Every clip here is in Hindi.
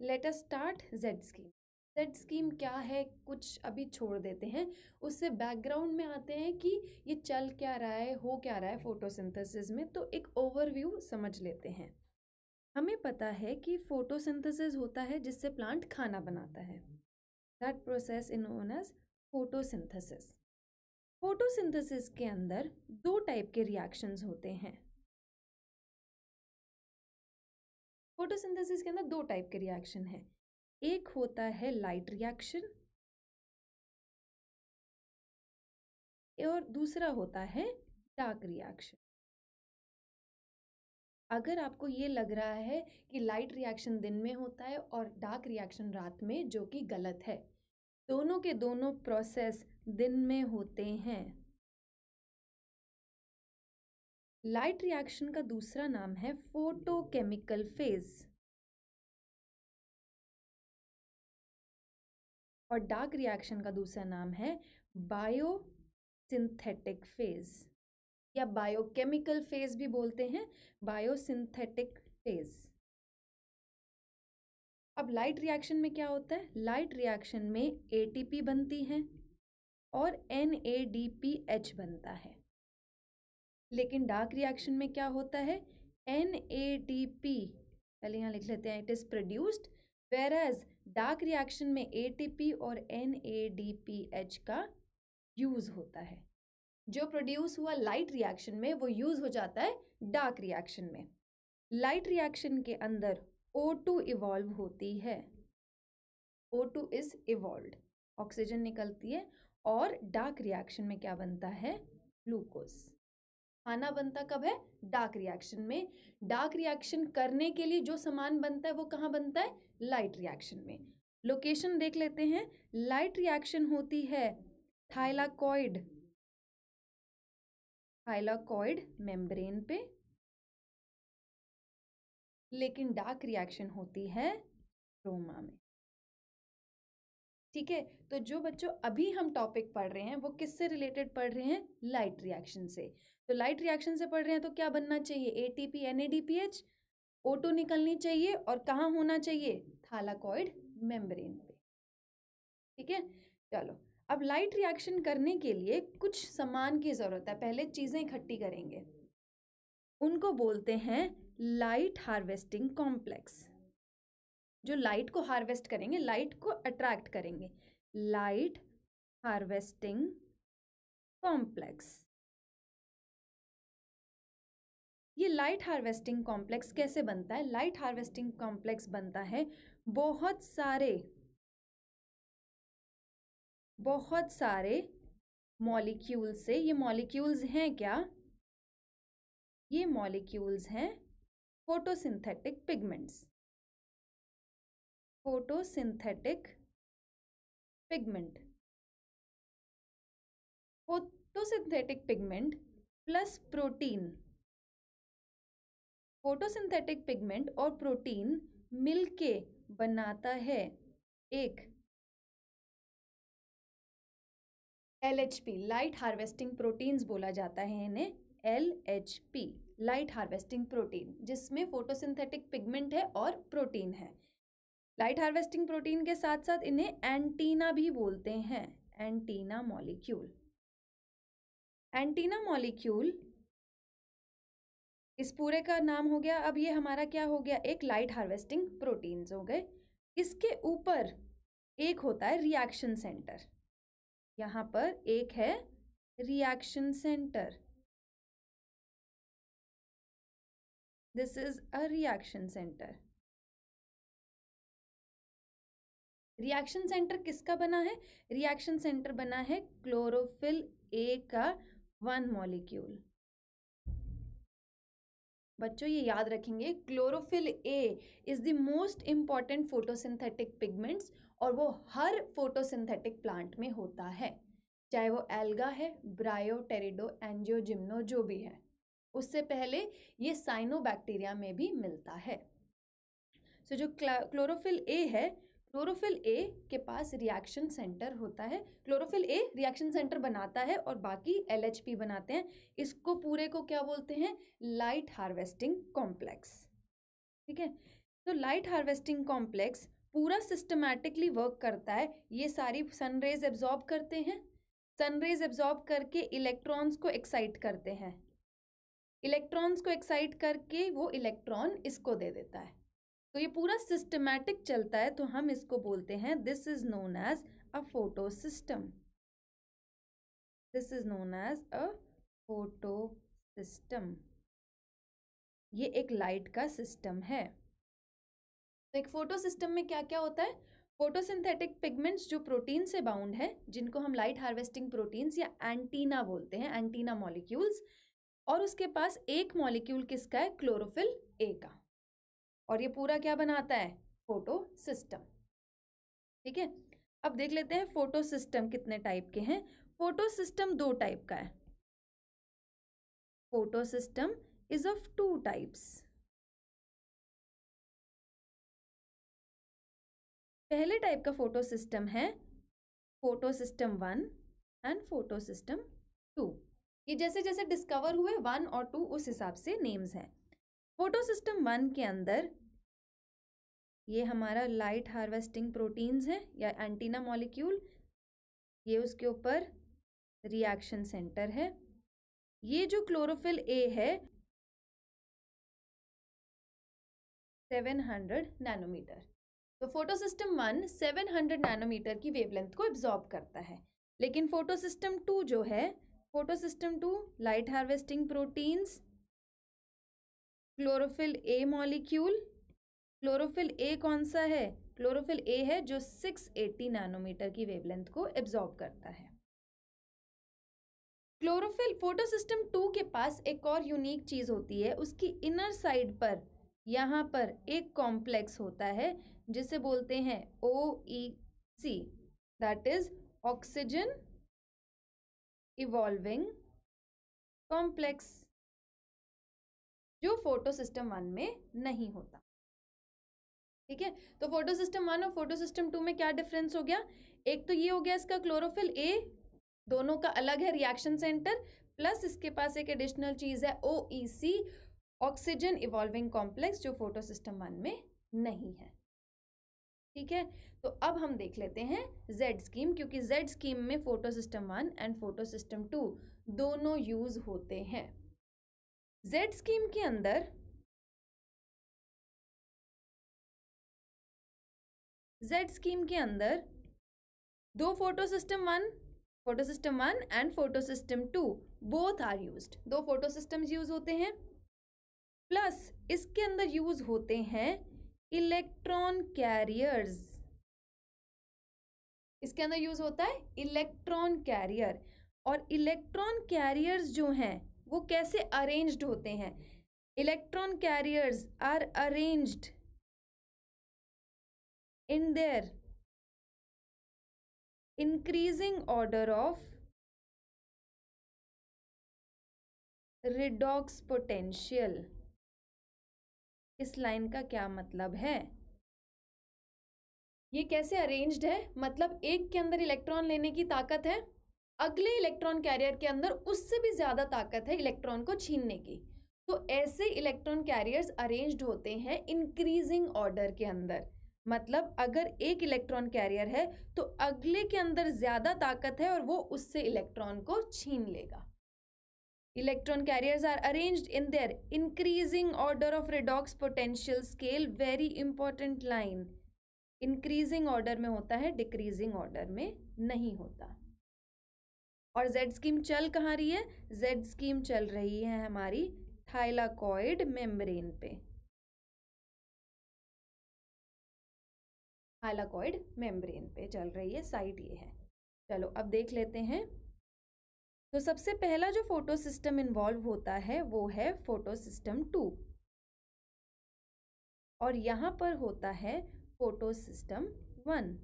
latus start Z scheme Z scheme क्या है कुछ अभी छोड़ देते हैं उससे बैकग्राउंड में आते हैं कि ये चल क्या रहा है हो क्या रहा है फोटोसिंथेसिस में तो एक ओवरव्यू समझ लेते हैं हमें पता है कि फोटोसिंथेसिस होता है जिससे प्लांट खाना बनाता है that process is known as photosynthesis photosynthesis के अंदर दो टाइप के रिएक्शंस होते हैं फोटोसिंथेसिस के अंदर दो टाइप के रिएक्शन है एक होता है लाइट रिएक्शन और दूसरा होता है डार्क रिएक्शन अगर आपको ये लग रहा है कि लाइट रिएक्शन दिन में होता है और डार्क रिएक्शन रात में जो कि गलत है दोनों के दोनों प्रोसेस दिन में होते हैं लाइट रिएक्शन का दूसरा नाम है फोटोकेमिकल फेज और डार्क रिएक्शन का दूसरा नाम है बायो सिंथेटिक फेज या बायोकेमिकल फेज भी बोलते हैं बायोसिंथेटिक फेज अब लाइट रिएक्शन में क्या होता है लाइट रिएक्शन में एटीपी बनती है और एन बनता है लेकिन डार्क रिएक्शन में क्या होता है एन ए टी पी पहले यहाँ लिख लेते हैं it is produced whereas dark reaction में ए टी पी और N A D P H का यूज़ होता है जो प्रोड्यूस हुआ लाइट रिएक्शन में वो यूज़ हो जाता है डार्क रिएक्शन में लाइट रिएक्शन के अंदर ओ टू इवॉल्व होती है O two is evolve oxygen निकलती है और डार्क रिएक्शन में क्या बनता है ग्लूकोज खाना बनता कब है डार्क रिएक्शन में डार्क रिएक्शन करने के लिए जो सामान बनता है वो कहाँ बनता है लाइट रिएक्शन में लोकेशन देख लेते हैं लाइट रिएक्शन होती है थाइलाकॉइड थाइलाकॉइड मेम्ब्रेन पे लेकिन डार्क रिएक्शन होती है ट्रोमा में ठीक है तो जो बच्चों अभी हम टॉपिक पढ़ रहे हैं वो किससे रिलेटेड पढ़ रहे हैं लाइट रिएक्शन से तो लाइट रिएक्शन से पढ़ रहे हैं तो क्या बनना चाहिए A T P N A D P H O two निकलनी चाहिए और कहाँ होना चाहिए थालाकॉइड मेम्ब्रेन पे ठीक है चलो अब लाइट रिएक्शन करने के लिए कुछ सामान की ज़रूरत है पहले चीज़ें इकट्ठी करेंगे उनको बोलते हैं लाइट हार्वेस्टिंग कॉम्प्लेक्स जो लाइट को हार्वेस्ट करेंगे लाइट को अट्रैक्ट करेंगे लाइट हार्वेस्टिंग कॉम्प्लेक्स ये लाइट हार्वेस्टिंग कॉम्प्लेक्स कैसे बनता है लाइट हार्वेस्टिंग कॉम्प्लेक्स बनता है बहुत सारे बहुत सारे मॉलिक्यूल से ये मॉलिक्यूल्स हैं क्या ये मॉलिक्यूल्स हैं photosynthetic pigments photosynthetic pigment photosynthetic pigment plus protein photosynthetic pigment और प्रोटीन मिलके बनाता है एक L H P light harvesting proteins बोला जाता है इन्हें L H P light harvesting protein जिसमें फोटोसिंथेटिक पिगमेंट है और प्रोटीन है लाइट हार्वेस्टिंग प्रोटीन के साथ साथ इन्हें एंटीना भी बोलते हैं एंटीना मॉलिक्यूल एंटीना मॉलिक्यूल इस पूरे का नाम हो गया अब ये हमारा क्या हो गया एक लाइट हार्वेस्टिंग प्रोटीन्स हो गए इसके ऊपर एक होता है रिएक्शन सेंटर यहाँ पर एक है reaction centre this is a reaction centre reaction centre किसका बना है रिएक्शन सेंटर बना है क्लोरोफिल ए का वन मॉलिक्यूल बच्चों ये याद रखेंगे chlorophyll A is the most important photosynthetic pigments और वो हर फोटोसिंथेटिक प्लांट में होता है चाहे वो एल्गा है टेरिडो एंजियोजिम्नो जो भी है उससे पहले ये साइनोबैक्टीरिया में भी मिलता है सो so, जो क्लोरोफिल ए है क्लोरोफिल ए के पास रिएक्शन सेंटर होता है क्लोरोफिल ए रिएक्शन सेंटर बनाता है और बाकी एल बनाते हैं इसको पूरे को क्या बोलते हैं लाइट हार्वेस्टिंग कॉम्प्लेक्स ठीक है तो लाइट हार्वेस्टिंग कॉम्प्लेक्स पूरा सिस्टमैटिकली वर्क करता है ये सारी सनरेज एब्जॉर्ब करते हैं सनरेज एब्जॉर्ब करके इलेक्ट्रॉन्स को एक्साइट करते हैं इलेक्ट्रॉन्स को एक्साइट करके वो इलेक्ट्रॉन इसको दे देता है तो ये पूरा सिस्टमैटिक चलता है तो हम इसको बोलते हैं this is known as a photosystem this is known as a photosystem ये एक लाइट का सिस्टम है तो एक फोटो सिस्टम में क्या क्या होता है फोटोसिंथेटिक पिगमेंट्स जो प्रोटीन से बाउंड है जिनको हम लाइट हार्वेस्टिंग प्रोटीन्स या एंटीना बोलते हैं एंटीना मॉलिक्यूल्स और उसके पास एक मॉलिक्यूल किसका है क्लोरोफिल ए का और ये पूरा क्या बनाता है फोटो सिस्टम ठीक है अब देख लेते हैं फोटो सिस्टम कितने टाइप के हैं फोटो सिस्टम दो टाइप का है photosystem is of two types पहले टाइप का फोटो सिस्टम है photo system one and photo system two ये जैसे जैसे डिस्कवर हुए वन और टू उस हिसाब से नेम्स हैं फोटो सिस्टम वन के अंदर ये हमारा लाइट हार्वेस्टिंग प्रोटीन्स हैं या एंटीना मॉलिक्यूल ये उसके ऊपर रिएक्शन सेंटर है ये जो क्लोरोफिल ए है 700 नैनोमीटर तो फोटोसिस्टम वन 700 नैनोमीटर की वेवलेंथ को एब्जॉर्ब करता है लेकिन फोटोसिस्टम टू जो है photosystem two light harvesting proteins chlorophyll A molecule chlorophyll A कौन सा है क्लोरोफिल ए है जो 680 नैनोमीटर की वेवलेंथ को एब्जॉर्ब करता है क्लोरोफिल फोटोसिस्टम टू के पास एक और यूनिक चीज़ होती है उसकी इनर साइड पर यहाँ पर एक कॉम्प्लेक्स होता है जिसे बोलते हैं O E C that is oxygen evolving complex जो फोटो सिस्टम वन में नहीं होता ठीक है तो फोटो सिस्टम वन और फोटो सिस्टम टू में क्या डिफरेंस हो गया एक तो ये हो गया इसका क्लोरोफिल ए दोनों का अलग है रिएक्शन सेंटर प्लस इसके पास एक एडिशनल चीज़ है ओ ऑक्सीजन इवॉल्विंग कॉम्प्लेक्स जो फोटो सिस्टम वन में नहीं है ठीक है तो अब हम देख लेते हैं जेड स्कीम क्योंकि जेड स्कीम में photo system one and photo system two दोनों यूज होते हैं जेड स्कीम के अंदर जेड स्कीम के अंदर दो photo system one photo system one and photo system two both are use दो फोटो सिस्टम्स यूज होते हैं प्लस इसके अंदर यूज होते हैं इलेक्ट्रॉन कैरियर्स इसके अंदर यूज होता है इलेक्ट्रॉन कैरियर और इलेक्ट्रॉन कैरियर्स जो हैं वो कैसे अरेंज्ड होते हैं electron carriers are arranged in their increasing order of redox potential इस लाइन का क्या मतलब है ये कैसे अरेंज्ड है मतलब एक के अंदर इलेक्ट्रॉन लेने की ताकत है अगले इलेक्ट्रॉन कैरियर के अंदर उससे भी ज़्यादा ताकत है इलेक्ट्रॉन को छीनने की तो ऐसे इलेक्ट्रॉन कैरियर्स अरेंज्ड होते हैं इंक्रीजिंग ऑर्डर के अंदर मतलब अगर एक इलेक्ट्रॉन कैरियर है तो अगले के अंदर ज़्यादा ताकत है और वो उससे इलेक्ट्रॉन को छीन लेगा electron carriers are arranged in their increasing order of redox potential scale very important line increasing order में होता है डिक्रीजिंग ऑर्डर में नहीं होता और जेड स्कीम चल कहाँ रही है जेड स्कीम चल रही है हमारी थाइलाकॉइड मेम्ब्रेन पे थाइलाकॉइड मेम्ब्रेन पे चल रही है साइट ये है चलो अब देख लेते हैं तो सबसे पहला जो फोटो सिस्टम इन्वॉल्व होता है वो है फोटो सिस्टम टू और यहाँ पर होता है photo system one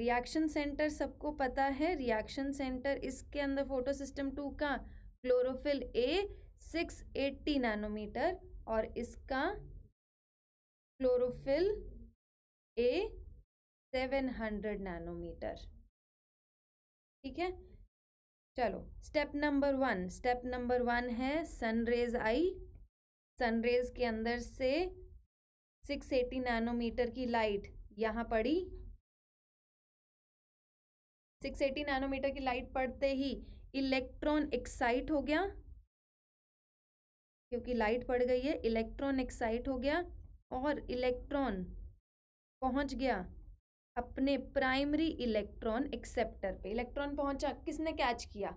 reaction centre सबको पता है रिएक्शन सेंटर इसके अंदर फोटो सिस्टम टू का क्लोरोफिल ए 680 नैनोमीटर और इसका क्लोरोफिल ए 700 नैनोमीटर ठीक है चलो step number one step number one है सनरेज आई सनरेज के अंदर से 680 नैनोमीटर की लाइट यहाँ पड़ी 680 नैनोमीटर की लाइट पड़ते ही इलेक्ट्रॉन एक्साइट हो गया क्योंकि लाइट पड़ गई है इलेक्ट्रॉन एक्साइट हो गया और इलेक्ट्रॉन पहुंच गया अपने प्राइमरी इलेक्ट्रॉन एक्सेप्टर पे इलेक्ट्रॉन पहुंचा किसने कैच किया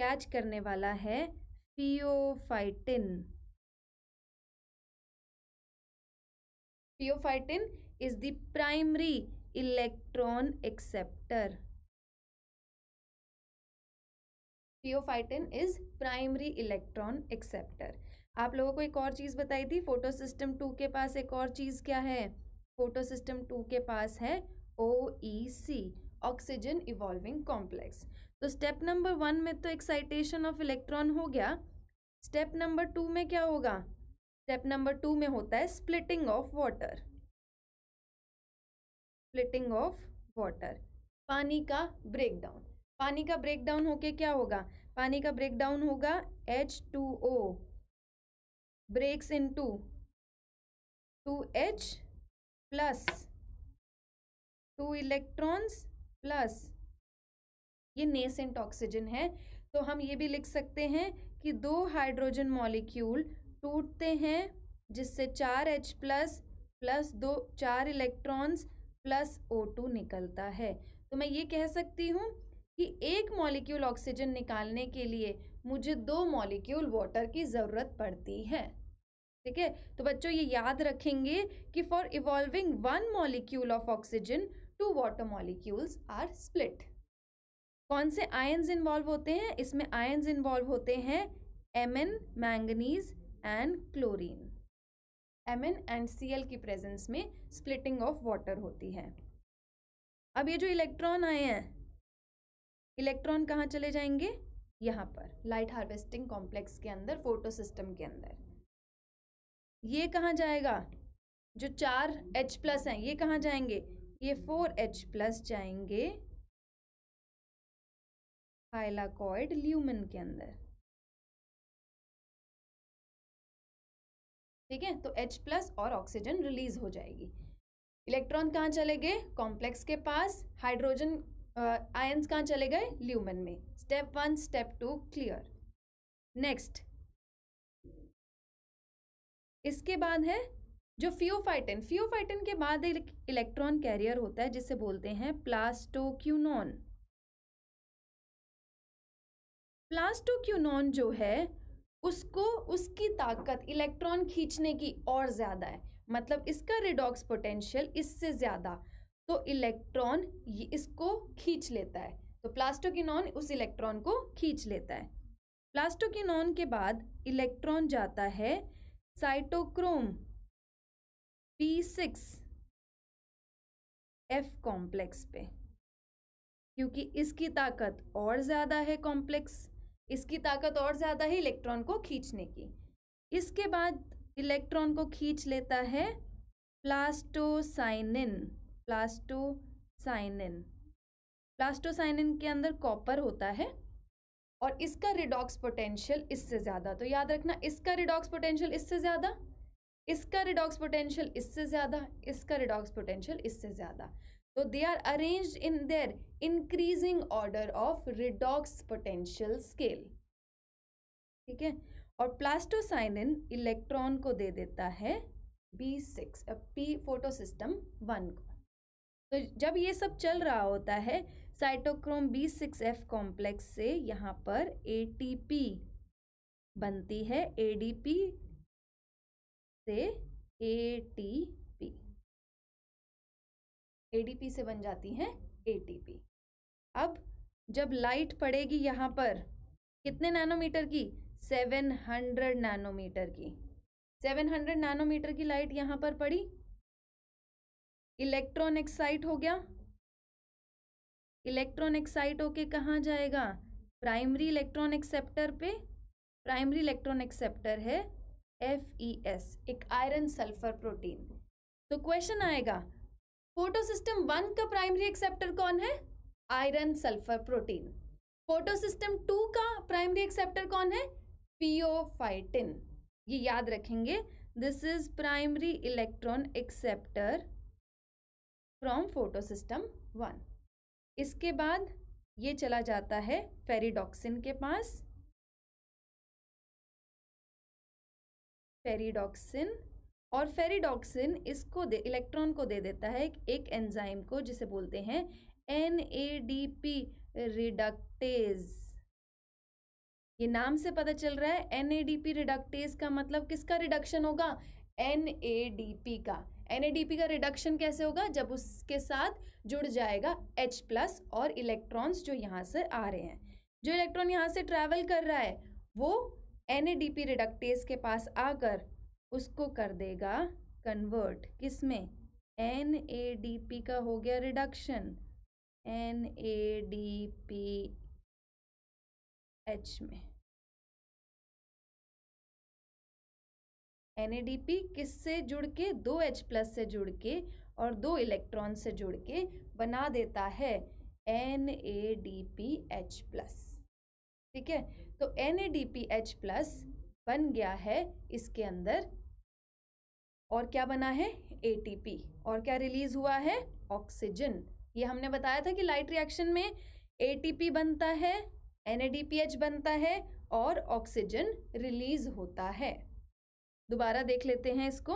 कैच करने वाला है pheophytin pheophytin is the primary electron acceptor pheophytin is primary electron acceptor आप लोगों को एक और चीज़ बताई थी फोटो सिस्टम टू के पास एक और चीज़ क्या है फोटो सिस्टम टू के पास है O E C oxygen evolving complex तो स्टेप नंबर वन में तो एक्साइटेशन ऑफ इलेक्ट्रॉन हो गया स्टेप नंबर टू में क्या होगा स्टेप नंबर टू में होता है splitting of water splitting of water पानी का ब्रेकडाउन पानी का ब्रेकडाउन होके क्या होगा पानी का ब्रेकडाउन होगा H two O breaks into two H plus two electrons plus ये नेसेंट ऑक्सीजन है तो हम ये भी लिख सकते हैं कि दो हाइड्रोजन मॉलिक्यूल टूटते हैं जिससे चार एच प्लस प्लस दो चार इलेक्ट्रॉन्स प्लस ओ टू निकलता है तो मैं ये कह सकती हूँ कि एक मॉलिक्यूल ऑक्सीजन निकालने के लिए मुझे दो मॉलिक्यूल वाटर की ज़रूरत पड़ती है ठीक है तो बच्चों ये याद रखेंगे कि for evolving one molecule of oxygen two water molecules are split कौन से आयन्स इन्वॉल्व होते हैं इसमें आयन्स इन्वॉल्व होते हैं M N manganese and chlorine M N and C L की प्रेजेंस में स्प्लिटिंग ऑफ वाटर होती है अब ये जो इलेक्ट्रॉन आए हैं इलेक्ट्रॉन कहाँ चले जाएंगे यहाँ पर लाइट हार्वेस्टिंग कॉम्प्लेक्स के अंदर फोटो सिस्टम के अंदर ये कहाँ जाएगा जो चार H प्लस हैं ये कहाँ जाएंगे ये फोर H प्लस जाएंगे हाइलाकॉइड ल्यूमन के अंदर ठीक है तो H प्लस और ऑक्सीजन रिलीज हो जाएगी इलेक्ट्रॉन कहाँ चले गए कॉम्प्लेक्स के पास हाइड्रोजन आयंस कहाँ चले गए ल्यूमन में step one step two clear next इसके बाद है जो फियोफाइटन फियोफाइटन के बाद एक इलेक्ट्रॉन कैरियर होता है जिसे बोलते हैं प्लास्टोक्यूनॉन प्लास्टोक्यूनॉन जो है उसको उसकी ताकत इलेक्ट्रॉन खींचने की और ज़्यादा है मतलब इसका रिडॉक्स पोटेंशियल इससे ज़्यादा तो इलेक्ट्रॉन इसको खींच लेता है तो प्लास्टोकिनॉन उस इलेक्ट्रॉन को खींच लेता है प्लास्टोकिनॉन के बाद इलेक्ट्रॉन जाता है cytochrome P six F complex पे क्योंकि इसकी ताकत और ज़्यादा है कॉम्प्लेक्स इसकी ताकत और ज़्यादा है इलेक्ट्रॉन को खींचने की इसके बाद इलेक्ट्रॉन को खींच लेता है प्लास्टोसाइनिन प्लास्टोसाइनिन प्लास्टोसाइनिन के अंदर कॉपर होता है और इसका रिडॉक्स पोटेंशियल इससे ज़्यादा तो याद रखना इसका रिडॉक्स पोटेंशियल इससे ज़्यादा इसका रिडॉक्स पोटेंशियल इससे ज़्यादा इसका रिडॉक्स पोटेंशियल इससे ज़्यादा तो they are arrange in their increasing order of redox potential scale ठीक है और प्लास्टोसाइनिन इलेक्ट्रॉन को दे देता है B six P photo system one को तो जब ये सब चल रहा होता है cytochrome B six F complex से यहाँ पर पी बनती है पी से डी एडीपी से बन जाती हैं एटीपी अब जब लाइट पड़ेगी यहाँ पर कितने नैनोमीटर की 700 नैनोमीटर की 700 नैनोमीटर की लाइट यहाँ पर पड़ी इलेक्ट्रॉन एक्साइट हो गया इलेक्ट्रॉन एक्साइट होके कहाँ जाएगा प्राइमरी इलेक्ट्रॉन एक्सेप्टर पे प्राइमरी इलेक्ट्रॉन एक्सेप्टर है एफ ई एस एक आयरन सल्फर प्रोटीन तो क्वेश्चन आएगा फोटो सिस्टम वन का प्राइमरी एक्सेप्टर कौन है iron sulphur protein photo system two का प्राइमरी एक्सेप्टर कौन है पियोफाइटिन ये याद रखेंगे this is primary electron acceptor from photosystem one इसके बाद ये चला जाता है फेरिडॉक्सिन के पास फेरिडॉक्सिन और फेरिडॉक्सिन इसको दे इलेक्ट्रॉन को दे देता है एक एंजाइम को जिसे बोलते हैं N A D P reductase ये नाम से पता चल रहा है N A D P reductase का मतलब किसका रिडक्शन होगा एन ए डी पी का एन का रिडक्शन कैसे होगा जब उसके साथ जुड़ जाएगा H प्लस और इलेक्ट्रॉन्स जो यहाँ से आ रहे हैं जो इलेक्ट्रॉन यहाँ से ट्रैवल कर रहा है वो एन रिडक्टेज के पास आकर उसको कर देगा कन्वर्ट किस में एन का हो गया रिडक्शन एन एच में एन किस से जुड़ के दो एच प्लस से जुड़ के और दो इलेक्ट्रॉन से जुड़ के बना देता है N A D P H plus ठीक है तो N A D P H plus बन गया है इसके अंदर और क्या बना है ए टी पी और क्या रिलीज हुआ है ऑक्सीजन ये हमने बताया था कि लाइट रिएक्शन में ए टी पी बनता है N A D P H बनता है और ऑक्सीजन रिलीज होता है दोबारा देख लेते हैं इसको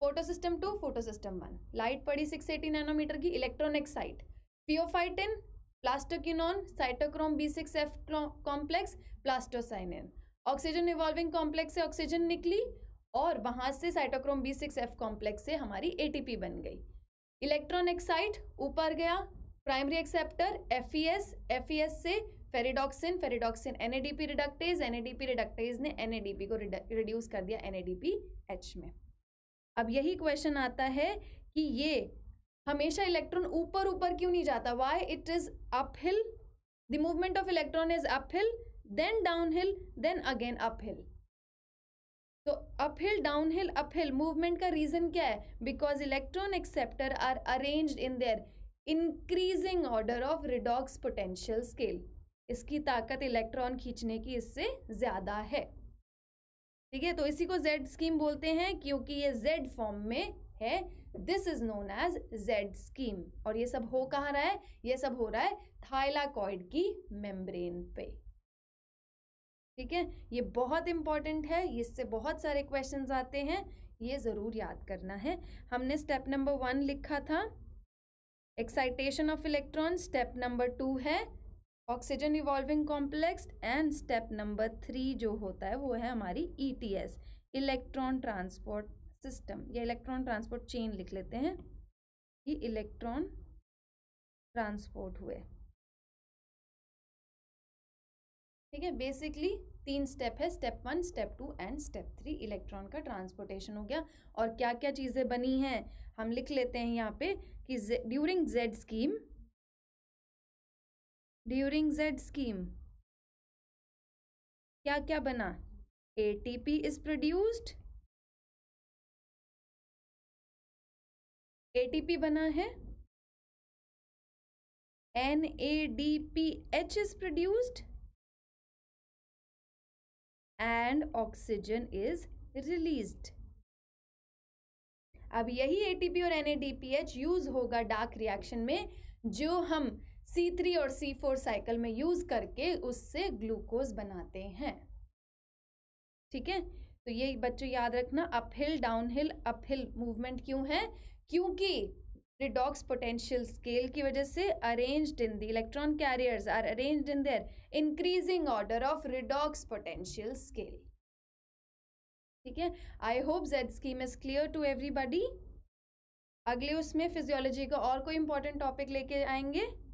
photo system two photo system one light पड़ी 680 नैनोमीटर की electronic site pheophytin plastoquinone cytochrome B six F complex plastocyanin oxygen evolving complex से ऑक्सीजन निकली और वहाँ से cytochrome B six F complex से हमारी पी बन गई इलेक्ट्रॉनिक साइट ऊपर गया primary acceptor F E S F E S से ferredoxin ferredoxin NADP reductase NADP reductase ने एनएडीपी को रिड्यूस कर दिया एनएडीपी एच में अब यही क्वेश्चन आता है कि ये हमेशा इलेक्ट्रॉन ऊपर ऊपर क्यों नहीं जाता why it is uphill the movement of electron is uphill then downhill then again uphill तो अपहिल डाउनहिल अपहिल मूवमेंट का रीजन क्या है because electron acceptor are arrange in their increasing order of redox potential scale इसकी ताकत इलेक्ट्रॉन खींचने की इससे ज़्यादा है ठीक है तो इसी को जेड स्कीम बोलते हैं क्योंकि ये जेड फॉर्म में है this is known as Z scheme और ये सब हो कहाँ रहा है ये सब हो रहा है थाइलाकॉइड की मेम्ब्रेन पे ठीक है ये बहुत इंपॉर्टेंट है इससे बहुत सारे क्वेश्चन आते हैं ये ज़रूर याद करना है हमने स्टेप नंबर वन लिखा था excitation of electron step number two है oxygen evolving complex and step number three जो होता है वो है हमारी S e electron transport system या इलेक्ट्रॉन ट्रांसपोर्ट चेन लिख लेते हैं कि इलेक्ट्रॉन ट्रांसपोर्ट हुए ठीक है बेसिकली तीन स्टेप है step one step two and step three electron का ट्रांसपोर्टेशन हो गया और क्या क्या चीज़ें बनी हैं हम लिख लेते हैं यहाँ पे कि during Z scheme during Z scheme क्या क्या बना एटीपी इज प्रोड्यूस्ड एटीपी बना है N A D P H is produced and oxygen is release अब यही एटीपी और एन यूज होगा डार्क रिएक्शन में जो हम सी थ्री और सी फोर साइकिल में यूज करके उससे ग्लूकोज बनाते हैं ठीक है तो ये बच्चों याद रखना अपहिल डाउनहिल अपहिल मूवमेंट क्यों है क्योंकि रिडॉक्स पोटेंशियल स्केल की वजह से arranged in the electron carriers are arranged in their increasing order of redox potential scale ठीक है I hope Z scheme is clear to everybody अगले उसमें फिजियोलॉजी का और कोई इंपॉर्टेंट टॉपिक लेके आएंगे